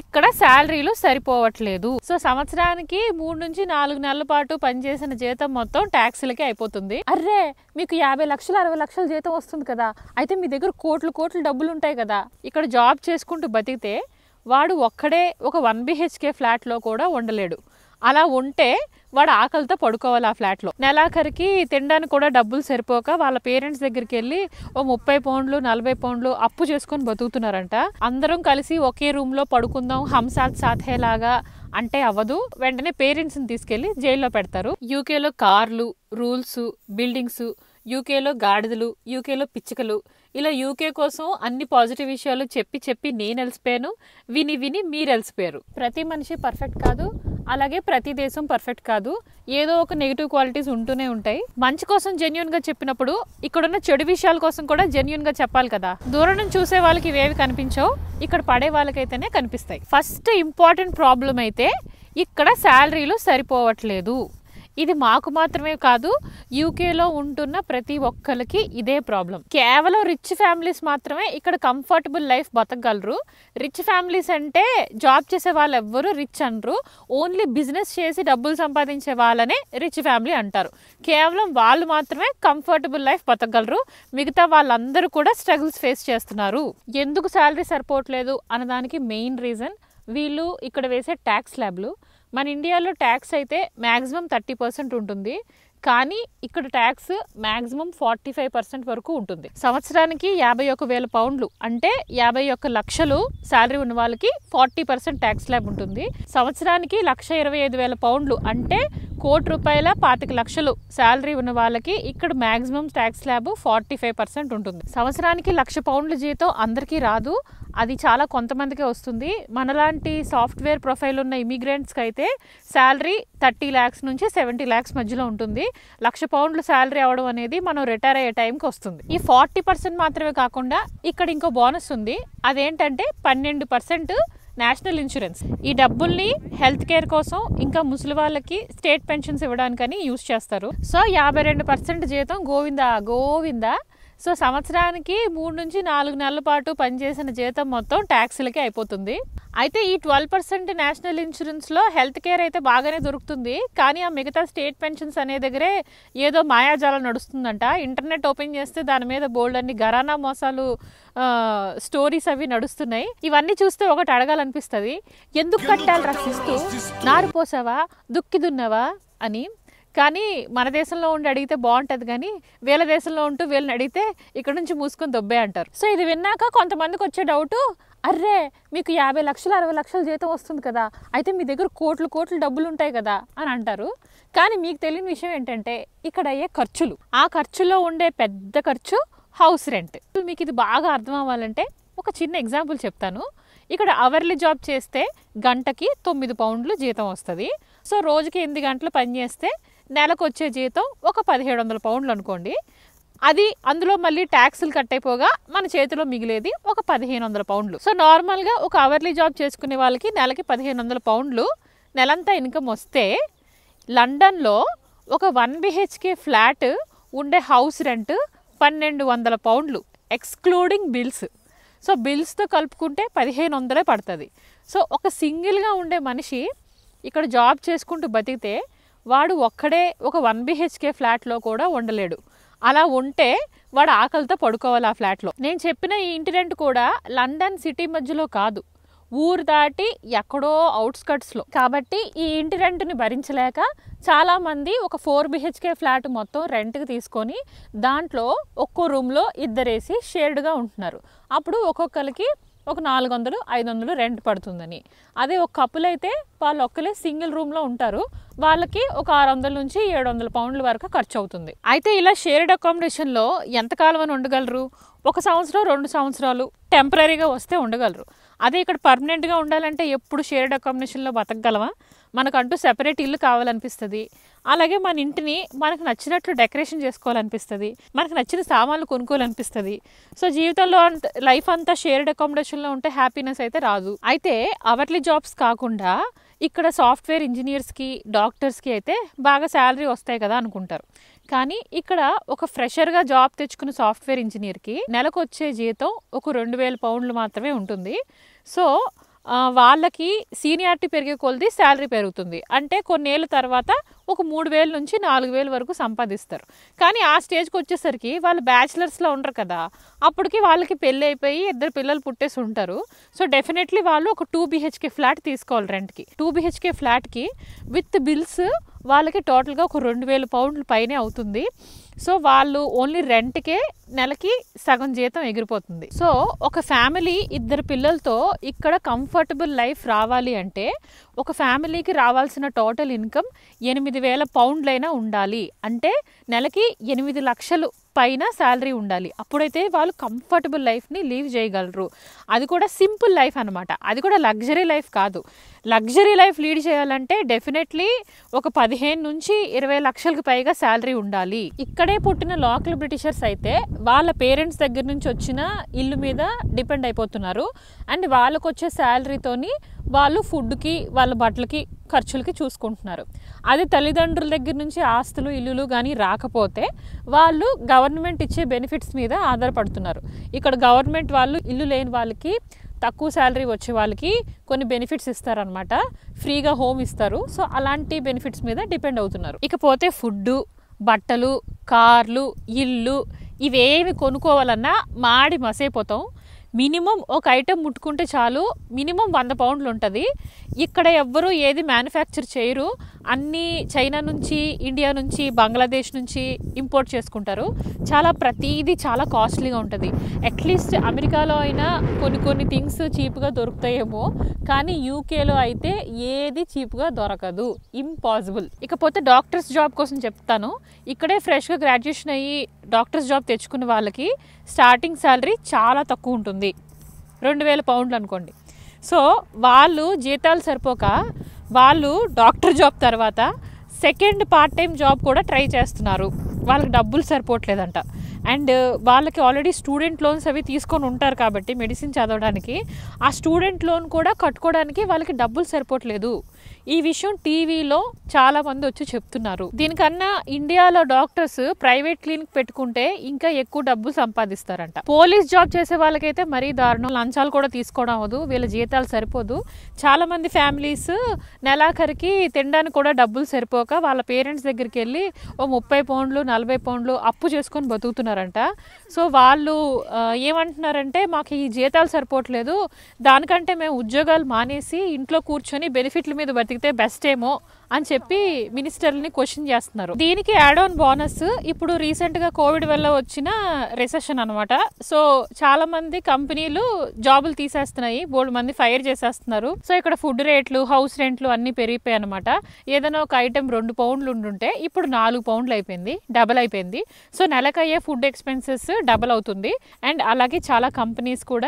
ఇక్కడ శాలరీలు సరిపోవట్లేదు సో సంవత్సరానికి మూడు నుంచి నాలుగు నెలల పాటు పనిచేసిన జీతం మొత్తం ట్యాక్సీలకి అయిపోతుంది అర్రే మీకు యాభై లక్షలు అరవై లక్షల జీతం వస్తుంది కదా అయితే మీ దగ్గర కోట్లు కోట్లు డబ్బులు ఉంటాయి కదా ఇక్కడ జాబ్ చేసుకుంటూ బతికితే వాడు ఒక్కడే ఒక వన్ బిహెచ్కే ఫ్లాట్లో కూడా ఉండలేడు అలా ఉంటే వాడు ఆకలితో పడుకోవాలి ఆ ఫ్లాట్లో నెలాఖరికి తినడానికి కూడా డబ్బులు సరిపోక వాళ్ళ పేరెంట్స్ దగ్గరికి వెళ్ళి ఓ ముప్పై పౌండ్లు నలభై పౌండ్లు అప్పు చేసుకొని బతుకుతున్నారంట అందరం కలిసి ఒకే రూమ్లో పడుకుందాం హంసాత్ సాథేలాగా అంటే అవ్వదు వెంటనే పేరెంట్స్ని తీసుకెళ్ళి జైల్లో పెడతారు యూకేలో కార్లు రూల్స్ బిల్డింగ్స్ యూకేలో గాడిదలు యూకేలో పిచ్చుకలు ఇలా యూకే కోసం అన్ని పాజిటివ్ విషయాలు చెప్పి చెప్పి నేను వెలిసిపోయాను విని విని మీరు వెలిసిపోయారు ప్రతి మనిషి పర్ఫెక్ట్ కాదు అలాగే ప్రతి దేశం పర్ఫెక్ట్ కాదు ఏదో ఒక నెగిటివ్ క్వాలిటీస్ ఉంటూనే ఉంటాయి మంచి కోసం గా చెప్పినప్పుడు ఇక్కడున్న చెడు విషయాల కోసం కూడా గా చెప్పాలి కదా దూరం నుంచి చూసే వాళ్ళకి ఇవేవి కనిపించవు ఇక్కడ పడే వాళ్ళకైతేనే కనిపిస్తాయి ఫస్ట్ ఇంపార్టెంట్ ప్రాబ్లం అయితే ఇక్కడ శాలరీలు సరిపోవట్లేదు ఇది మాకు మాత్రమే కాదు యూకేలో ఉంటున్న ప్రతి ఒక్కరికి ఇదే ప్రాబ్లం కేవలం రిచ్ ఫ్యామిలీస్ మాత్రమే ఇక్కడ కంఫర్టబుల్ లైఫ్ బతకగలరు రిచ్ ఫ్యామిలీస్ అంటే జాబ్ చేసే వాళ్ళు ఎవ్వరు రిచ్ అనరు ఓన్లీ బిజినెస్ చేసి డబ్బులు సంపాదించే వాళ్ళనే రిచ్ ఫ్యామిలీ అంటారు కేవలం వాళ్ళు మాత్రమే కంఫర్టబుల్ లైఫ్ బతకగలరు మిగతా వాళ్ళందరూ కూడా స్ట్రగుల్స్ ఫేస్ చేస్తున్నారు ఎందుకు శాలరీ సరిపోవట్లేదు అన్నదానికి మెయిన్ రీజన్ వీళ్ళు ఇక్కడ వేసే ట్యాక్స్ ల్యాబ్లు మన ఇండియాలో ట్యాక్స్ అయితే మ్యాక్సిమం థర్టీ పర్సెంట్ ఉంటుంది కానీ ఇక్కడ tax maximum forty five percent వరకు ఉంటుంది సంవత్సరానికి యాభై ఒక వేల పౌండ్లు అంటే యాభై ఒక్క లక్షలు శాలరీ ఉన్న వాళ్ళకి ఫార్టీ పర్సెంట్ ట్యాక్స్ ల్యాబ్ ఉంటుంది సంవత్సరానికి లక్ష ఇరవై ఐదు వేల పౌండ్లు అంటే కోటి రూపాయల పాతిక లక్షలు శాలరీ ఉన్న వాళ్ళకి ఇక్కడ మాక్సిమం ట్యాక్స్ ల్యాబ్ ఫార్టీ ఫైవ్ పర్సెంట్ ఉంటుంది సంవత్సరానికి లక్ష పౌండ్ల జీతం అందరికీ రాదు అది చాలా కొంతమందికే వస్తుంది మనలాంటి సాఫ్ట్వేర్ ప్రొఫైల్ ఉన్న ఇమిగ్రెంట్స్కి అయితే శాలరీ థర్టీ ల్యాక్స్ నుంచి సెవెంటీ ల్యాక్స్ మధ్యలో ఉంటుంది లక్ష పౌండ్లు శాలరీ అవ్వడం అనేది మనం రిటైర్ అయ్యే టైంకి వస్తుంది ఈ ఫార్టీ పర్సెంట్ మాత్రమే కాకుండా ఇక్కడ ఇంకో బోనస్ ఉంది అదేంటంటే పన్నెండు పర్సెంట్ నేషనల్ ఇన్సూరెన్స్ ఈ డబ్బుల్ని హెల్త్ కేర్ కోసం ఇంకా ముసలి వాళ్ళకి స్టేట్ పెన్షన్స్ ఇవ్వడానికని యూస్ చేస్తారు సో యాభై రెండు పర్సెంట్ జీతం గోవిందా గోవిందా సో సంవత్సరానికి మూడు నుంచి నాలుగు నెలల పాటు పనిచేసిన జీతం మొత్తం ట్యాక్స్లకి అయిపోతుంది అయితే ఈ ట్వెల్వ్ పర్సెంట్ నేషనల్ ఇన్సూరెన్స్లో హెల్త్ కేర్ అయితే బాగానే దొరుకుతుంది కానీ ఆ మిగతా స్టేట్ పెన్షన్స్ అనే దగ్గరే ఏదో మాయాజాలం నడుస్తుందంట ఇంటర్నెట్ ఓపెన్ చేస్తే దాని మీద బోల్డ్ అన్ని గరానా మోసాలు స్టోరీస్ అవి నడుస్తున్నాయి ఇవన్నీ చూస్తే ఒకటి అడగాలనిపిస్తుంది ఎందుకు కట్టాలి రక్షిస్తూ నారు పోసావా దుక్కి దున్నావా అని కానీ మన దేశంలో ఉండి అడిగితే బాగుంటుంది కానీ వీళ్ళ దేశంలో ఉంటూ వీళ్ళని అడిగితే ఇక్కడ నుంచి మూసుకొని దొబ్బే అంటారు సో ఇది విన్నాక కొంతమందికి వచ్చే డౌటు అర్రే మీకు యాభై లక్షలు అరవై లక్షల జీతం వస్తుంది కదా అయితే మీ దగ్గర కోట్లు కోట్లు డబ్బులు ఉంటాయి కదా అని అంటారు కానీ మీకు తెలియని విషయం ఏంటంటే ఇక్కడ అయ్యే ఖర్చులు ఆ ఖర్చులో ఉండే పెద్ద ఖర్చు హౌస్ రెంట్ మీకు ఇది బాగా అర్థం అవ్వాలంటే ఒక చిన్న ఎగ్జాంపుల్ చెప్తాను ఇక్కడ అవర్లీ జాబ్ చేస్తే గంటకి తొమ్మిది పౌండ్లు జీతం వస్తుంది సో రోజుకి ఎనిమిది గంటలు పని చేస్తే నెలకు వచ్చే జీతం ఒక పదిహేడు వందల పౌండ్లు అనుకోండి అది అందులో మళ్ళీ ట్యాక్సులు కట్ అయిపోగా మన చేతిలో మిగిలేది ఒక పదిహేను వందల పౌండ్లు సో నార్మల్గా ఒక అవర్లీ జాబ్ చేసుకునే వాళ్ళకి నెలకి పదిహేను వందల పౌండ్లు నెలంతా ఇన్కమ్ వస్తే లండన్లో ఒక వన్ బిహెచ్కే ఫ్లాట్ ఉండే హౌస్ రెంట్ పన్నెండు వందల పౌండ్లు ఎక్స్క్లూడింగ్ బిల్స్ సో బిల్స్తో కలుపుకుంటే పదిహేను వందలే పడుతుంది సో ఒక సింగిల్గా ఉండే మనిషి ఇక్కడ జాబ్ చేసుకుంటూ బతికితే వాడు ఒక్కడే ఒక వన్ బిహెచ్కే ఫ్లాట్లో కూడా ఉండలేడు అలా ఉంటే వాడు ఆకలితో పడుకోవాలి ఆ ఫ్లాట్లో నేను చెప్పిన ఈ ఇంటిడెంట్ కూడా లండన్ సిటీ మధ్యలో కాదు ఊరు దాటి ఎక్కడో అవుట్స్కట్స్లో కాబట్టి ఈ ఇంటి రెంట్ని భరించలేక చాలామంది ఒక ఫోర్ బిహెచ్కే ఫ్లాట్ మొత్తం రెంట్కి తీసుకొని దాంట్లో ఒక్కో రూమ్లో ఇద్దరేసి షేర్డ్గా ఉంటున్నారు అప్పుడు ఒక్కొక్కరికి ఒక నాలుగు వందలు ఐదు వందలు రెంట్ పడుతుందని అదే ఒక కప్పులు అయితే వాళ్ళు ఒక్కలే సింగిల్ రూమ్లో ఉంటారు వాళ్ళకి ఒక ఆరు వందల నుంచి ఏడు వందల పౌండ్ల వరకు ఖర్చు అవుతుంది అయితే ఇలా షేర్డ్ అకామిడేషన్లో ఎంతకాలం అని ఉండగలరు ఒక సంవత్సరం రెండు సంవత్సరాలు టెంపరీగా వస్తే ఉండగలరు అదే ఇక్కడ పర్మనెంట్గా ఉండాలంటే ఎప్పుడు షేర్డ్ అకామిడేషన్లో బతకగలవా మనకంటూ సెపరేట్ ఇల్లు కావాలనిపిస్తుంది అలాగే మన ఇంటిని మనకు నచ్చినట్లు డెకరేషన్ చేసుకోవాలనిపిస్తుంది మనకు నచ్చిన సామాన్లు కొనుక్కోవాలనిపిస్తుంది సో జీవితంలో లైఫ్ అంతా షేర్డ్ అకామిడేషన్లో ఉంటే హ్యాపీనెస్ అయితే రాదు అయితే అవర్లీ జాబ్స్ కాకుండా ఇక్కడ సాఫ్ట్వేర్ ఇంజనీర్స్కి డాక్టర్స్కి అయితే బాగా శాలరీ వస్తాయి కదా అనుకుంటారు కానీ ఇక్కడ ఒక ఫ్రెషర్గా జాబ్ తెచ్చుకున్న సాఫ్ట్వేర్ ఇంజనీర్కి నెలకు వచ్చే జీతం ఒక రెండు వేల పౌండ్లు మాత్రమే ఉంటుంది సో వాళ్ళకి సీనియారిటీ పెరిగే కొలది శాలరీ పెరుగుతుంది అంటే కొన్నేళ్ళ తర్వాత ఒక మూడు వేల నుంచి నాలుగు వేల వరకు సంపాదిస్తారు కానీ ఆ స్టేజ్కి వచ్చేసరికి వాళ్ళు బ్యాచిలర్స్లో ఉండరు కదా అప్పటికి వాళ్ళకి పెళ్ళి అయిపోయి ఇద్దరు పిల్లలు పుట్టేసి ఉంటారు సో డెఫినెట్లీ వాళ్ళు ఒక టూ బీహెచ్కే ఫ్లాట్ తీసుకోవాలి రెంట్కి టూ బీహెచ్కే ఫ్లాట్కి విత్ బిల్స్ వాళ్ళకి టోటల్గా ఒక రెండు వేల పౌండ్లు పైనే అవుతుంది సో వాళ్ళు ఓన్లీ రెంట్కే నెలకి సగం జీతం ఎగిరిపోతుంది సో ఒక ఫ్యామిలీ ఇద్దరు పిల్లలతో ఇక్కడ కంఫర్టబుల్ లైఫ్ రావాలి అంటే ఒక ఫ్యామిలీకి రావాల్సిన టోటల్ ఇన్కమ్ ఎనిమిది వేల పౌండ్లైనా ఉండాలి అంటే నెలకి ఎనిమిది లక్షలు పైన శాలరీ ఉండాలి అప్పుడైతే వాళ్ళు కంఫర్టబుల్ లైఫ్ని లీవ్ చేయగలరు అది కూడా సింపుల్ లైఫ్ అనమాట అది కూడా లగ్జరీ లైఫ్ కాదు లగ్జరీ లైఫ్ లీడ్ చేయాలంటే డెఫినెట్లీ ఒక పదిహేను నుంచి ఇరవై లక్షలకు పైగా శాలరీ ఉండాలి ఇక్కడే పుట్టిన లోకల్ బ్రిటిషర్స్ అయితే వాళ్ళ పేరెంట్స్ దగ్గర నుంచి వచ్చిన ఇల్లు మీద డిపెండ్ అయిపోతున్నారు అండ్ వాళ్ళకు వచ్చే శాలరీతోని వాళ్ళు ఫుడ్కి వాళ్ళ బట్టలకి ఖర్చులకి చూసుకుంటున్నారు అది తల్లిదండ్రుల దగ్గర నుంచి ఆస్తులు ఇల్లులు కానీ రాకపోతే వాళ్ళు గవర్నమెంట్ ఇచ్చే బెనిఫిట్స్ మీద ఆధారపడుతున్నారు ఇక్కడ గవర్నమెంట్ వాళ్ళు ఇల్లు లేని వాళ్ళకి తక్కువ శాలరీ వచ్చే వాళ్ళకి కొన్ని బెనిఫిట్స్ ఇస్తారనమాట ఫ్రీగా హోమ్ ఇస్తారు సో అలాంటి బెనిఫిట్స్ మీద డిపెండ్ అవుతున్నారు ఇకపోతే ఫుడ్డు బట్టలు కార్లు ఇల్లు ఇవేమి కొనుక్కోవాలన్నా మాడి మసైపోతాం మినిమం ఒక ఐటెం ముట్టుకుంటే చాలు మినిమం వంద పౌండ్లు ఉంటుంది ఇక్కడ ఎవ్వరు ఏది మ్యానుఫ్యాక్చర్ చేయరు అన్నీ చైనా నుంచి ఇండియా నుంచి బంగ్లాదేశ్ నుంచి ఇంపోర్ట్ చేసుకుంటారు చాలా ప్రతిదీ చాలా కాస్ట్లీగా ఉంటుంది అట్లీస్ట్ అమెరికాలో అయినా కొన్ని కొన్ని థింగ్స్ చీప్గా దొరుకుతాయేమో కానీ యూకేలో అయితే ఏది చీప్గా దొరకదు ఇంపాసిబుల్ ఇకపోతే డాక్టర్స్ జాబ్ కోసం చెప్తాను ఇక్కడే ఫ్రెష్గా గ్రాడ్యుయేషన్ అయ్యి డాక్టర్స్ జాబ్ తెచ్చుకున్న వాళ్ళకి స్టార్టింగ్ శాలరీ చాలా తక్కువ ఉంటుంది రెండు వేల పౌండ్లు అనుకోండి సో వాళ్ళు జీతాలు సరిపోక వాళ్ళు డాక్టర్ జాబ్ తర్వాత సెకండ్ పార్ట్ టైం జాబ్ కూడా ట్రై చేస్తున్నారు వాళ్ళకి డబ్బులు సరిపోవట్లేదంట అండ్ వాళ్ళకి ఆల్రెడీ స్టూడెంట్ లోన్స్ అవి తీసుకొని ఉంటారు కాబట్టి మెడిసిన్ చదవడానికి ఆ స్టూడెంట్ లోన్ కూడా కట్టుకోవడానికి వాళ్ళకి డబ్బులు సరిపోవట్లేదు ఈ విషయం టీవీలో చాలా మంది వచ్చి చెప్తున్నారు దీనికన్నా ఇండియాలో డాక్టర్స్ ప్రైవేట్ క్లినిక్ పెట్టుకుంటే ఇంకా ఎక్కువ డబ్బు సంపాదిస్తారంట పోలీస్ జాబ్ చేసే వాళ్ళకైతే మరీ దారుణం లంచాలు కూడా తీసుకోవడం అవదు వీళ్ళ జీతాలు సరిపోదు చాలా మంది ఫ్యామిలీస్ నెలాఖరికి తినడానికి కూడా డబ్బులు సరిపోక వాళ్ళ పేరెంట్స్ దగ్గరికి వెళ్ళి ఓ ముప్పై పౌండ్లు నలభై పౌండ్లు అప్పు చేసుకొని బతుకుతున్నారంట సో వాళ్ళు ఏమంటున్నారంటే మాకు ఈ జీతాలు సరిపోవట్లేదు దానికంటే మేము ఉద్యోగాలు మానేసి ఇంట్లో కూర్చొని బెనిఫిట్ల మీద బతి బ్రతికితే బెస్ట్ ఏమో అని చెప్పి మినిస్టర్ని క్వశ్చన్ చేస్తున్నారు దీనికి యాడ్ ఆన్ బోనస్ ఇప్పుడు రీసెంట్గా కోవిడ్ వల్ల వచ్చిన రిసెషన్ అనమాట సో చాలా మంది కంపెనీలు జాబులు తీసేస్తున్నాయి బోల్డ్ మంది ఫైర్ చేసేస్తున్నారు సో ఇక్కడ ఫుడ్ రేట్లు హౌస్ రెంట్లు అన్ని పెరిగిపోయాయి అనమాట ఏదైనా ఒక ఐటెం రెండు పౌండ్లు ఉండుంటే ఇప్పుడు నాలుగు పౌండ్లు అయిపోయింది డబల్ అయిపోయింది సో నెలకయ్యే ఫుడ్ ఎక్స్పెన్సెస్ డబల్ అవుతుంది అండ్ అలాగే చాలా కంపెనీస్ కూడా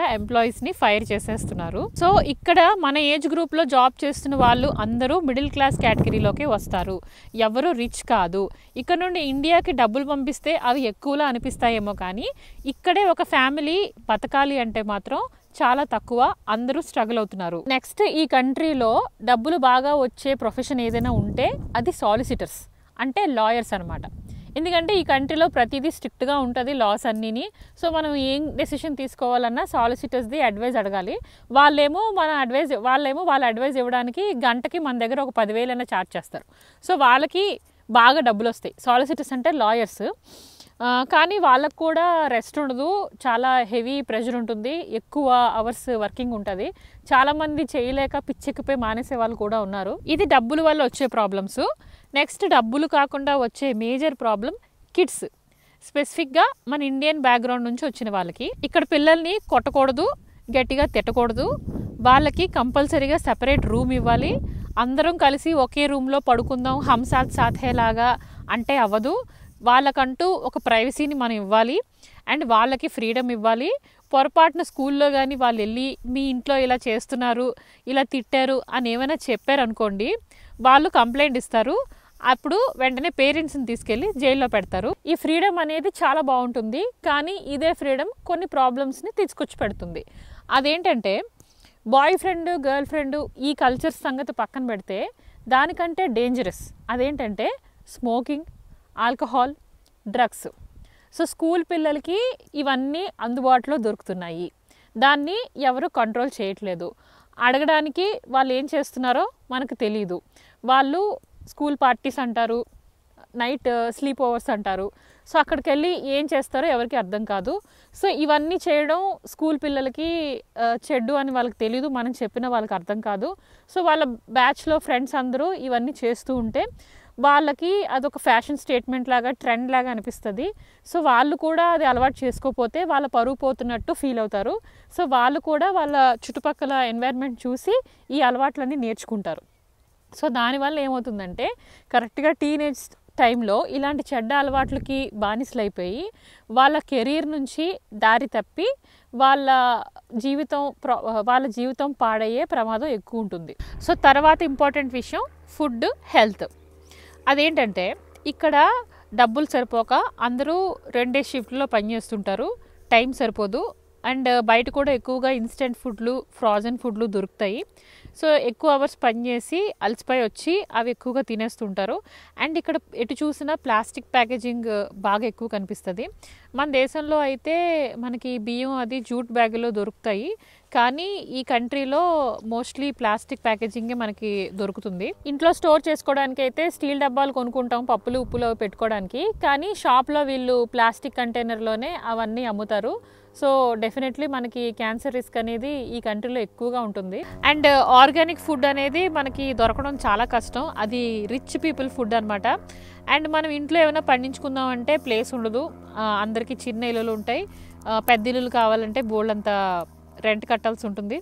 ని ఫైర్ చేసేస్తున్నారు సో ఇక్కడ మన ఏజ్ గ్రూప్లో జాబ్ చేస్తున్న వాళ్ళు అందరూ మిడిల్ క్లాస్ కేటగిరీ కేటగిరీలోకి వస్తారు ఎవరు రిచ్ కాదు ఇక్కడ నుండి ఇండియాకి డబ్బులు పంపిస్తే అవి ఎక్కువలా అనిపిస్తాయేమో కానీ ఇక్కడే ఒక ఫ్యామిలీ బతకాలి అంటే మాత్రం చాలా తక్కువ అందరూ స్ట్రగుల్ అవుతున్నారు నెక్స్ట్ ఈ కంట్రీలో డబ్బులు బాగా వచ్చే ప్రొఫెషన్ ఏదైనా ఉంటే అది సాలిసిటర్స్ అంటే లాయర్స్ అనమాట ఎందుకంటే ఈ కంట్రీలో ప్రతిదీ స్ట్రిక్ట్గా ఉంటుంది లాస్ అన్నీని సో మనం ఏం డెసిషన్ తీసుకోవాలన్నా సాలిసిటర్స్ది అడ్వైజ్ అడగాలి వాళ్ళేమో మన అడ్వైజ్ వాళ్ళేమో వాళ్ళ అడ్వైజ్ ఇవ్వడానికి గంటకి మన దగ్గర ఒక పదివేలైనా ఛార్జ్ చేస్తారు సో వాళ్ళకి బాగా డబ్బులు వస్తాయి సాలిసిటర్స్ అంటే లాయర్స్ కానీ వాళ్ళకు కూడా రెస్ట్ ఉండదు చాలా హెవీ ప్రెషర్ ఉంటుంది ఎక్కువ అవర్స్ వర్కింగ్ ఉంటుంది చాలామంది చేయలేక పిచ్చెక్కిపోయి మానేసే వాళ్ళు కూడా ఉన్నారు ఇది డబ్బుల వల్ల వచ్చే ప్రాబ్లమ్స్ నెక్స్ట్ డబ్బులు కాకుండా వచ్చే మేజర్ ప్రాబ్లం కిడ్స్ స్పెసిఫిక్గా మన ఇండియన్ బ్యాక్గ్రౌండ్ నుంచి వచ్చిన వాళ్ళకి ఇక్కడ పిల్లల్ని కొట్టకూడదు గట్టిగా తిట్టకూడదు వాళ్ళకి కంపల్సరీగా సెపరేట్ రూమ్ ఇవ్వాలి అందరం కలిసి ఒకే రూమ్లో పడుకుందాం హంసాత్ సాథేలాగా అంటే అవ్వదు వాళ్ళకంటూ ఒక ప్రైవసీని మనం ఇవ్వాలి అండ్ వాళ్ళకి ఫ్రీడమ్ ఇవ్వాలి పొరపాటున స్కూల్లో కానీ వాళ్ళు వెళ్ళి మీ ఇంట్లో ఇలా చేస్తున్నారు ఇలా తిట్టారు అని ఏమైనా చెప్పారనుకోండి వాళ్ళు కంప్లైంట్ ఇస్తారు అప్పుడు వెంటనే పేరెంట్స్ని తీసుకెళ్ళి జైల్లో పెడతారు ఈ ఫ్రీడమ్ అనేది చాలా బాగుంటుంది కానీ ఇదే ఫ్రీడమ్ కొన్ని ప్రాబ్లమ్స్ని తీసుకొచ్చి పెడుతుంది అదేంటంటే బాయ్ ఫ్రెండ్ గర్ల్ ఫ్రెండ్ ఈ కల్చర్ సంగతి పక్కన పెడితే దానికంటే డేంజరస్ అదేంటంటే smoking alcohol drugs so school పిల్లలకి ఇవన్నీ అందుబాటులో దొరుకుతున్నాయి దాన్ని ఎవరు కంట్రోల్ చేయట్లేదు అడగడానికి వాళ్ళు ఏం చేస్తున్నారో మనకు తెలియదు వాళ్ళు స్కూల్ పార్టీస్ అంటారు నైట్ స్లీప్ ఓవర్స్ అంటారు సో అక్కడికి వెళ్ళి ఏం చేస్తారో ఎవరికి అర్థం కాదు సో ఇవన్నీ చేయడం స్కూల్ పిల్లలకి చెడ్డు అని వాళ్ళకి తెలీదు మనం చెప్పిన వాళ్ళకి అర్థం కాదు సో వాళ్ళ బ్యాచ్లో ఫ్రెండ్స్ అందరూ ఇవన్నీ చేస్తూ ఉంటే వాళ్ళకి అదొక ఫ్యాషన్ స్టేట్మెంట్ లాగా ట్రెండ్ లాగా అనిపిస్తుంది సో వాళ్ళు కూడా అది అలవాటు చేసుకోపోతే వాళ్ళ పరువు పోతున్నట్టు ఫీల్ అవుతారు సో వాళ్ళు కూడా వాళ్ళ చుట్టుపక్కల ఎన్వైర్న్మెంట్ చూసి ఈ అలవాట్లన్నీ నేర్చుకుంటారు సో దానివల్ల ఏమవుతుందంటే కరెక్ట్గా టీనేజ్ టైంలో ఇలాంటి చెడ్డ అలవాట్లకి బానిసలైపోయి వాళ్ళ కెరీర్ నుంచి దారి తప్పి వాళ్ళ జీవితం వాళ్ళ జీవితం పాడయ్యే ప్రమాదం ఎక్కువ ఉంటుంది సో తర్వాత ఇంపార్టెంట్ విషయం ఫుడ్ హెల్త్ అదేంటంటే ఇక్కడ డబ్బులు సరిపోక అందరూ రెండే షిఫ్ట్లో పనిచేస్తుంటారు టైం సరిపోదు అండ్ బయట కూడా ఎక్కువగా ఇన్స్టెంట్ ఫుడ్లు ఫ్రాజన్ ఫుడ్లు దొరుకుతాయి సో ఎక్కువ అవర్స్ పనిచేసి అలసిపోయి వచ్చి అవి ఎక్కువగా తినేస్తుంటారు అండ్ ఇక్కడ ఎటు చూసినా ప్లాస్టిక్ ప్యాకేజింగ్ uh, బాగా ఎక్కువ కనిపిస్తుంది మన దేశంలో అయితే మనకి బియ్యం అది జూట్ బ్యాగులో దొరుకుతాయి కానీ ఈ కంట్రీలో మోస్ట్లీ ప్లాస్టిక్ ప్యాకేజింగే మనకి దొరుకుతుంది ఇంట్లో స్టోర్ చేసుకోవడానికి అయితే స్టీల్ డబ్బాలు కొనుక్కుంటాం పప్పులు ఉప్పులు పెట్టుకోవడానికి కానీ షాప్లో వీళ్ళు ప్లాస్టిక్ కంటైనర్లోనే అవన్నీ అమ్ముతారు సో డెఫినెట్లీ మనకి క్యాన్సర్ రిస్క్ అనేది ఈ కంట్రీలో ఎక్కువగా ఉంటుంది అండ్ ఆర్గానిక్ ఫుడ్ అనేది మనకి దొరకడం చాలా కష్టం అది రిచ్ పీపుల్ ఫుడ్ అనమాట అండ్ మనం ఇంట్లో ఏమైనా పండించుకుందాం అంటే ప్లేస్ ఉండదు అందరికీ చిన్న ఇల్లులు ఉంటాయి పెద్ద ఇల్లులు కావాలంటే బోల్డ్ అంత రెంట్ కట్టాల్సి ఉంటుంది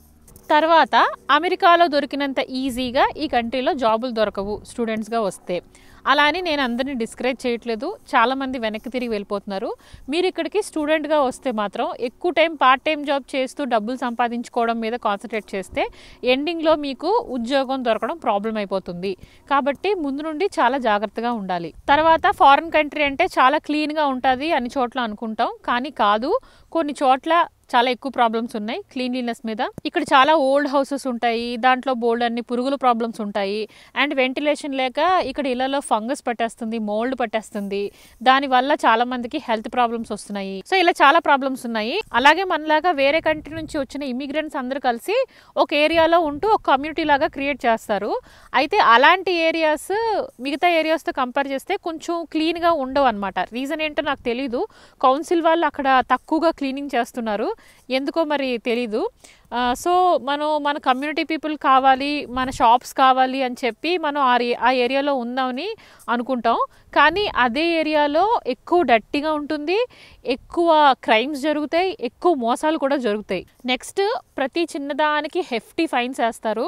తర్వాత అమెరికాలో దొరికినంత ఈజీగా ఈ కంట్రీలో జాబులు దొరకవు స్టూడెంట్స్గా వస్తే అలా అని నేను అందరినీ డిస్కరేజ్ చేయట్లేదు చాలామంది వెనక్కి తిరిగి వెళ్ళిపోతున్నారు మీరు ఇక్కడికి స్టూడెంట్గా వస్తే మాత్రం ఎక్కువ టైం పార్ట్ టైం జాబ్ చేస్తూ డబ్బులు సంపాదించుకోవడం మీద కాన్సన్ట్రేట్ చేస్తే ఎండింగ్లో మీకు ఉద్యోగం దొరకడం ప్రాబ్లం అయిపోతుంది కాబట్టి ముందు నుండి చాలా జాగ్రత్తగా ఉండాలి తర్వాత ఫారిన్ కంట్రీ అంటే చాలా క్లీన్గా ఉంటుంది అన్ని చోట్ల అనుకుంటాం కానీ కాదు కొన్ని చోట్ల చాలా ఎక్కువ ప్రాబ్లమ్స్ ఉన్నాయి క్లీన్లీనెస్ మీద ఇక్కడ చాలా ఓల్డ్ హౌసెస్ ఉంటాయి దాంట్లో బోల్డ్ అన్ని పురుగుల ప్రాబ్లమ్స్ ఉంటాయి అండ్ వెంటిలేషన్ లేక ఇక్కడ ఇళ్లలో ఫంగస్ పట్టేస్తుంది మోల్డ్ పట్టేస్తుంది దానివల్ల చాలా మందికి హెల్త్ ప్రాబ్లమ్స్ వస్తున్నాయి సో ఇలా చాలా ప్రాబ్లమ్స్ ఉన్నాయి అలాగే మనలాగా వేరే కంట్రీ నుంచి వచ్చిన ఇమిగ్రెంట్స్ అందరూ కలిసి ఒక ఏరియాలో ఉంటూ ఒక కమ్యూనిటీ లాగా క్రియేట్ చేస్తారు అయితే అలాంటి ఏరియాస్ మిగతా ఏరియాస్తో కంపేర్ చేస్తే కొంచెం క్లీన్గా ఉండవు అనమాట రీజన్ ఏంటో నాకు తెలీదు కౌన్సిల్ వాళ్ళు అక్కడ తక్కువగా క్లీనింగ్ చేస్తున్నారు ఎందుకో మరి తెలీదు సో మనం మన కమ్యూనిటీ పీపుల్ కావాలి మన షాప్స్ కావాలి అని చెప్పి మనం ఆ ఆ ఏరియాలో ఉందామని అనుకుంటాం కానీ అదే ఏరియాలో ఎక్కువ డట్టిగా ఉంటుంది ఎక్కువ క్రైమ్స్ జరుగుతాయి ఎక్కువ మోసాలు కూడా జరుగుతాయి నెక్స్ట్ ప్రతి చిన్నదానికి హెఫ్టీ ఫైన్స్ వేస్తారు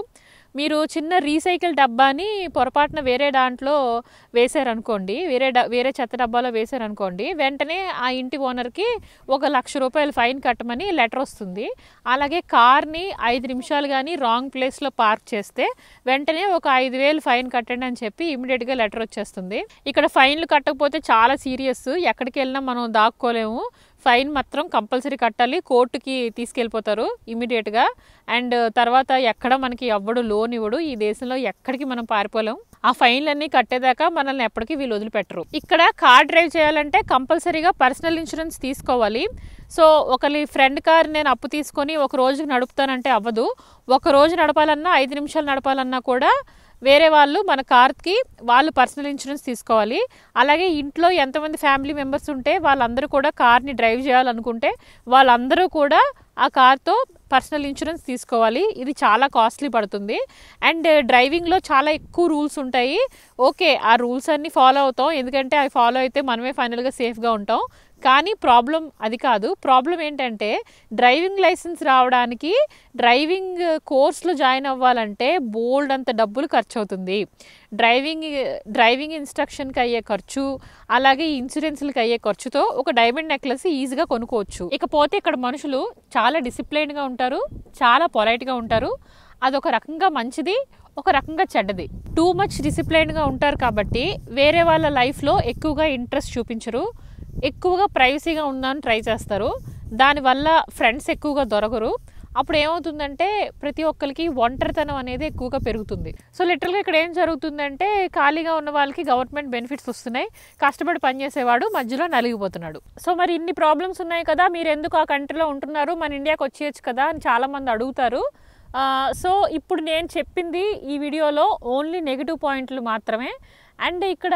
మీరు చిన్న రీసైకిల్ డబ్బాని పొరపాటున వేరే దాంట్లో వేశారనుకోండి వేరే వేరే చెత్త డబ్బాలో వేశారనుకోండి వెంటనే ఆ ఇంటి ఓనర్కి ఒక లక్ష రూపాయలు ఫైన్ కట్టమని లెటర్ వస్తుంది అలాగే కార్ని ఐదు నిమిషాలు కానీ రాంగ్ ప్లేస్లో పార్క్ చేస్తే వెంటనే ఒక ఐదు వేలు ఫైన్ కట్టండి అని చెప్పి ఇమీడియట్గా లెటర్ వచ్చేస్తుంది ఇక్కడ ఫైన్లు కట్టకపోతే చాలా సీరియస్ ఎక్కడికి వెళ్ళినా మనం దాక్కోలేము ఫైన్ మాత్రం కంపల్సరీ కట్టాలి కోర్టుకి తీసుకెళ్ళిపోతారు ఇమీడియట్గా అండ్ తర్వాత ఎక్కడ మనకి ఎవ్వడు లోన్ ఇవ్వడు ఈ దేశంలో ఎక్కడికి మనం పారిపోలేం ఆ ఫైన్లన్నీ కట్టేదాకా మనల్ని ఎప్పటికీ వీళ్ళు వదిలిపెట్టరు ఇక్కడ కార్ డ్రైవ్ చేయాలంటే కంపల్సరీగా పర్సనల్ ఇన్సూరెన్స్ తీసుకోవాలి సో ఒకరి ఫ్రెండ్ కార్ నేను అప్పు తీసుకొని ఒక రోజు నడుపుతానంటే అవ్వదు ఒక రోజు నడపాలన్నా ఐదు నిమిషాలు నడపాలన్నా కూడా వేరే వాళ్ళు మన కార్కి వాళ్ళు పర్సనల్ ఇన్సూరెన్స్ తీసుకోవాలి అలాగే ఇంట్లో ఎంతమంది ఫ్యామిలీ మెంబర్స్ ఉంటే వాళ్ళందరూ కూడా కార్ని డ్రైవ్ చేయాలనుకుంటే వాళ్ళందరూ కూడా ఆ కార్తో పర్సనల్ ఇన్సూరెన్స్ తీసుకోవాలి ఇది చాలా కాస్ట్లీ పడుతుంది అండ్ డ్రైవింగ్లో చాలా ఎక్కువ రూల్స్ ఉంటాయి ఓకే ఆ రూల్స్ అన్నీ ఫాలో అవుతాం ఎందుకంటే అవి ఫాలో అయితే మనమే ఫైనల్గా సేఫ్గా ఉంటాం కానీ ప్రాబ్లం అది కాదు ప్రాబ్లం ఏంటంటే డ్రైవింగ్ లైసెన్స్ రావడానికి డ్రైవింగ్ కోర్సులో జాయిన్ అవ్వాలంటే బోల్డ్ అంత డబ్బులు ఖర్చు అవుతుంది డ్రైవింగ్ డ్రైవింగ్ ఇన్స్ట్రక్షన్కి అయ్యే ఖర్చు అలాగే ఇన్సూరెన్స్లకి అయ్యే ఖర్చుతో ఒక డైమండ్ నెక్లెస్ ఈజీగా కొనుక్కోవచ్చు ఇకపోతే ఇక్కడ మనుషులు చాలా డిసిప్లైన్గా ఉంటారు చాలా పొలైట్గా ఉంటారు అదొక రకంగా మంచిది ఒక రకంగా చెడ్డది టూ మచ్ డిసిప్లైన్గా ఉంటారు కాబట్టి వేరే వాళ్ళ లైఫ్లో ఎక్కువగా ఇంట్రెస్ట్ చూపించరు ఎక్కువగా ప్రైవసీగా ఉందని ట్రై చేస్తారు దానివల్ల ఫ్రెండ్స్ ఎక్కువగా దొరకరు అప్పుడు ఏమవుతుందంటే ప్రతి ఒక్కరికి ఒంటరితనం అనేది ఎక్కువగా పెరుగుతుంది సో లిటరల్గా ఇక్కడ ఏం జరుగుతుందంటే ఖాళీగా ఉన్న వాళ్ళకి గవర్నమెంట్ బెనిఫిట్స్ వస్తున్నాయి కష్టపడి పనిచేసేవాడు మధ్యలో నలిగిపోతున్నాడు సో మరి ఇన్ని ప్రాబ్లమ్స్ ఉన్నాయి కదా మీరు ఎందుకు ఆ కంట్రీలో ఉంటున్నారు మన ఇండియాకి వచ్చేయచ్చు కదా అని చాలామంది అడుగుతారు సో ఇప్పుడు నేను చెప్పింది ఈ వీడియోలో ఓన్లీ నెగిటివ్ పాయింట్లు మాత్రమే అండ్ ఇక్కడ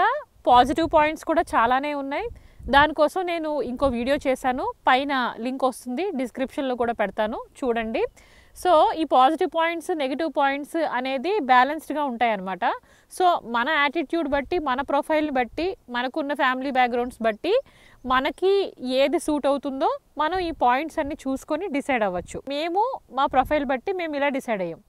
పాజిటివ్ పాయింట్స్ కూడా చాలానే ఉన్నాయి దానికోసం నేను ఇంకో వీడియో చేశాను పైన లింక్ వస్తుంది డిస్క్రిప్షన్లో కూడా పెడతాను చూడండి సో ఈ పాజిటివ్ పాయింట్స్ నెగిటివ్ పాయింట్స్ అనేది బ్యాలెన్స్డ్గా ఉంటాయన్నమాట సో మన యాటిట్యూడ్ బట్టి మన ప్రొఫైల్ని బట్టి మనకున్న ఫ్యామిలీ బ్యాక్గ్రౌండ్స్ బట్టి మనకి ఏది సూట్ అవుతుందో మనం ఈ పాయింట్స్ అన్ని చూసుకొని డిసైడ్ అవ్వచ్చు మేము మా ప్రొఫైల్ బట్టి మేము ఇలా డిసైడ్ అయ్యాం